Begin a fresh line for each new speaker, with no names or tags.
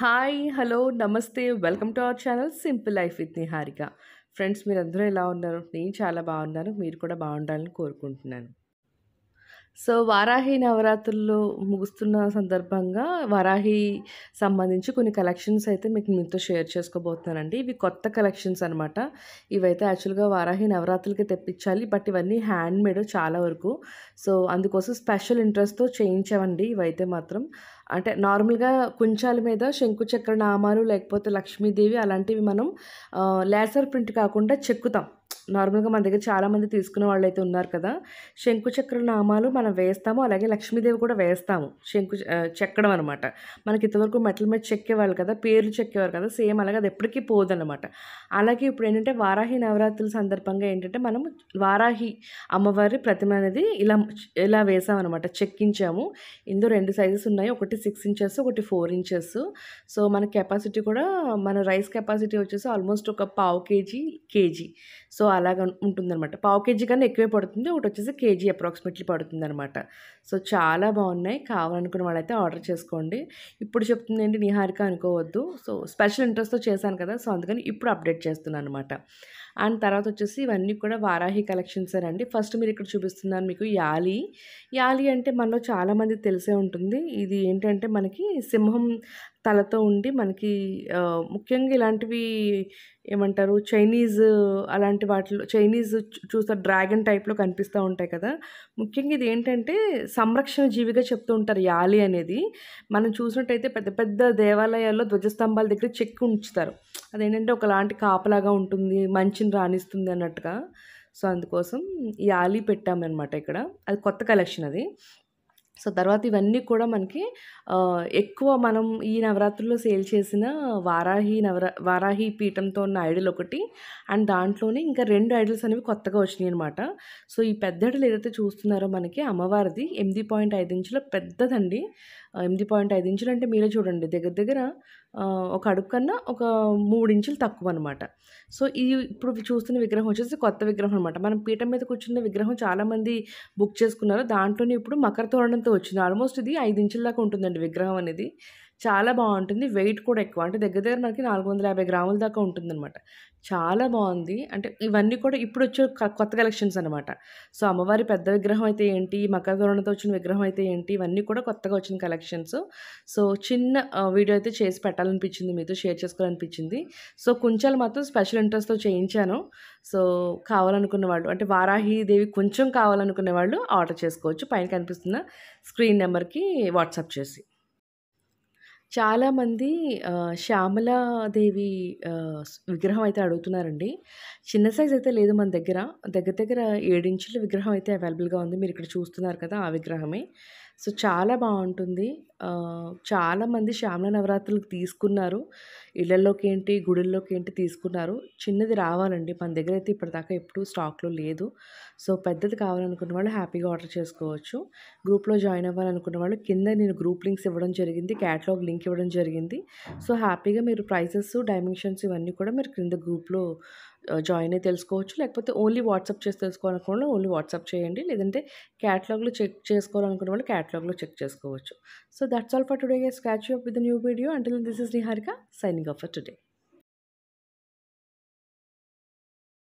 hi hello నమస్తే welcome to our channel simple life with Niharika friends మీరందరూ ఎలా ఉన్నారు నేను చాలా బాగున్నాను మీరు కూడా బాగుండాలని కోరుకుంటున్నాను సో వారాహి నవరాత్రుల్లో ముగుస్తున్న సందర్భంగా వారాహి సంబంధించి కొన్ని కలెక్షన్స్ అయితే మీకు మీతో షేర్ చేసుకోబోతున్నానండి ఇవి కొత్త కలెక్షన్స్ అనమాట ఇవైతే యాక్చువల్గా వారాహి నవరాత్రులకి తెప్పించాలి బట్ ఇవన్నీ హ్యాండ్మేడ్ చాలా వరకు సో అందుకోసం స్పెషల్ ఇంట్రెస్ట్తో చేయించామండి ఇవైతే మాత్రం అంటే నార్మల్గా కుంచాల మీద శంకుచక్ర నామాలు లేకపోతే లక్ష్మీదేవి అలాంటివి మనం లేసర్ ప్రింట్ కాకుండా చెక్కుతాం నార్మల్గా మన దగ్గర చాలామంది తీసుకునే వాళ్ళు అయితే ఉన్నారు కదా శంకు చక్ర నామాలు మనం వేస్తాము అలాగే లక్ష్మీదేవి కూడా వేస్తాము శంకు చెక్కడం అనమాట మనకి ఇంతవరకు మెట్ల మీద చెక్కేవాళ్ళు కదా పేర్లు చెక్కేవారు కదా సేమ్ అలాగే అది ఎప్పటికీ పోదనమాట అలాగే ఇప్పుడు ఏంటంటే వారాహి నవరాత్రుల సందర్భంగా ఏంటంటే మనం వారాహి అమ్మవారి ప్రతిమ అనేది ఇలా ఇలా వేసామన్నమాట చెక్కించాము ఇందులో రెండు సైజెస్ ఉన్నాయి ఒకటి సిక్స్ ఇంచెస్ ఒకటి ఫోర్ ఇంచెస్ సో మన కెపాసిటీ కూడా మన రైస్ కెపాసిటీ వచ్చేసి ఆల్మోస్ట్ ఒక పావు కేజీ కేజీ సో అలాగ ఉంటుందన్నమాట పావు కేజీ కన్నా ఎక్కువే పడుతుంది ఒకటి వచ్చేసి కేజీ అప్రాక్సిమేట్లీ పడుతుంది అనమాట సో చాలా బాగున్నాయి కావాలనుకున్న వాళ్ళైతే ఆర్డర్ చేసుకోండి ఇప్పుడు చెప్తుంది ఏంటి నిహారిక అనుకోవద్దు సో స్పెషల్ ఇంట్రెస్ట్తో చేశాను కదా సో అందుకని ఇప్పుడు అప్డేట్ చేస్తున్నాను అనమాట అండ్ తర్వాత వచ్చేసి ఇవన్నీ కూడా వారాహి కలెక్షన్స్ అండి ఫస్ట్ మీరు ఇక్కడ చూపిస్తున్నాను మీకు యాలీ యాలీ అంటే మనలో చాలామంది తెలిసే ఉంటుంది ఇది ఏంటంటే మనకి సింహం తలతో ఉండి మనకి ముఖ్యంగా ఇలాంటివి ఏమంటారు చైనీస్ అలాంటి వాటిలో చైనీస్ చూస్తే డ్రాగన్ టైప్లో కనిపిస్తూ ఉంటాయి కదా ముఖ్యంగా ఇది ఏంటంటే సంరక్షణ జీవిగా చెప్తూ ఉంటారు యాలి అనేది మనం చూసినట్టయితే పెద్ద పెద్ద దేవాలయాల్లో ధ్వజస్తంభాల దగ్గర చెక్ ఉంచుతారు అదేంటంటే ఒకలాంటి కాపలాగా ఉంటుంది మంచిని రాణిస్తుంది అన్నట్టుగా సో అందుకోసం యాలి పెట్టామన్నమాట ఇక్కడ అది కొత్త కలెక్షన్ అది సో తర్వాత ఇవన్నీ కూడా మనకి ఎక్కువ మనం ఈ నవరాత్రుల్లో సేల్ చేసిన వారాహి నవరా వారాహి పీఠంతో ఉన్న ఐడల్ ఒకటి అండ్ దాంట్లోనే ఇంకా రెండు ఐడల్స్ అనేవి కొత్తగా వచ్చినాయి అనమాట సో ఈ పెద్ద ఐడల్ ఏదైతే చూస్తున్నారో మనకి అమ్మవారిది ఎనిమిది పాయింట్ ఐదు ఇంచుల పెద్దదండి ఎనిమిది పాయింట్ ఐదు ఇంచులు అంటే మీరే చూడండి దగ్గర దగ్గర ఒక అడుగు కన్నా ఒక మూడు ఇంచులు తక్కువ అనమాట సో ఈ ఇప్పుడు చూస్తున్న విగ్రహం వచ్చేసి కొత్త విగ్రహం అనమాట మనం పీఠం మీద కూర్చున్న విగ్రహం చాలామంది బుక్ చేసుకున్నారు దాంట్లోనే ఇప్పుడు మకర తోరణంతో వచ్చింది ఆల్మోస్ట్ ఇది ఐదు ఇంచుల దాకా ఉంటుందండి విగ్రహం అనేది చాలా బాగుంటుంది వెయిట్ కూడా ఎక్కువ అంటే దగ్గర దగ్గర మనకి నాలుగు వందల యాభై గ్రాముల దాకా ఉంటుందన్నమాట చాలా బాగుంది అంటే ఇవన్నీ కూడా ఇప్పుడు వచ్చే కొత్త కలెక్షన్స్ అనమాట సో అమ్మవారి పెద్ద విగ్రహం అయితే ఏంటి మకర తోరణతో వచ్చిన విగ్రహం అయితే ఏంటి ఇవన్నీ కూడా కొత్తగా వచ్చిన కలెక్షన్స్ సో చిన్న వీడియో అయితే చేసి పెట్టాలనిపించింది మీతో షేర్ చేసుకోవాలనిపించింది సో కుంచాలు మాత్రం స్పెషల్ ఇంట్రెస్ట్తో చేయించాను సో కావాలనుకున్న వాళ్ళు అంటే వారాహి దేవి కొంచెం కావాలనుకునే వాళ్ళు ఆర్డర్ చేసుకోవచ్చు పైన కనిపిస్తున్న స్క్రీన్ నెంబర్కి వాట్సాప్ చేసి చాలామంది శ్యామలాదేవి విగ్రహం అయితే అడుగుతున్నారండి చిన్న సైజ్ అయితే లేదు మన దగ్గర దగ్గర దగ్గర ఏడించుల విగ్రహం అయితే అవైలబుల్గా ఉంది మీరు ఇక్కడ చూస్తున్నారు కదా ఆ విగ్రహమే సో చాలా బాగుంటుంది చాలామంది శ్యామల నవరాత్రులకు తీసుకున్నారు ఇళ్ళల్లోకి ఏంటి గుడిల్లోకి ఏంటి తీసుకున్నారు చిన్నది రావాలండి మన దగ్గర అయితే ఇప్పటిదాకా ఎప్పుడూ స్టాక్లో లేదు సో పెద్దది కావాలనుకున్న వాళ్ళు హ్యాపీగా ఆర్డర్ చేసుకోవచ్చు గ్రూప్లో జాయిన్ అవ్వాలనుకున్న వాళ్ళు కింద నేను గ్రూప్ లింక్స్ ఇవ్వడం జరిగింది క్యాటలాగ్ లింక్ లింక్ ఇవ్వడం జరిగింది సో హ్యాపీగా మీరు ప్రైసెస్ డైమెన్షన్స్ ఇవన్నీ కూడా మీరు క్రింద గ్రూప్లో జాయిన్ అయి తెలుసుకోవచ్చు లేకపోతే ఓన్లీ వాట్సాప్ చేసి తెలుసుకోవాలనుకున్న ఓన్లీ వాట్సాప్ చేయండి లేదంటే క్యాటలాగ్లో చెక్ చేసుకోవాలనుకున్న వాళ్ళు క్యాటలాగ్లో చెక్ చేసుకోవచ్చు so that's all for today scratch up with new video అంటే this is Niharika signing off for today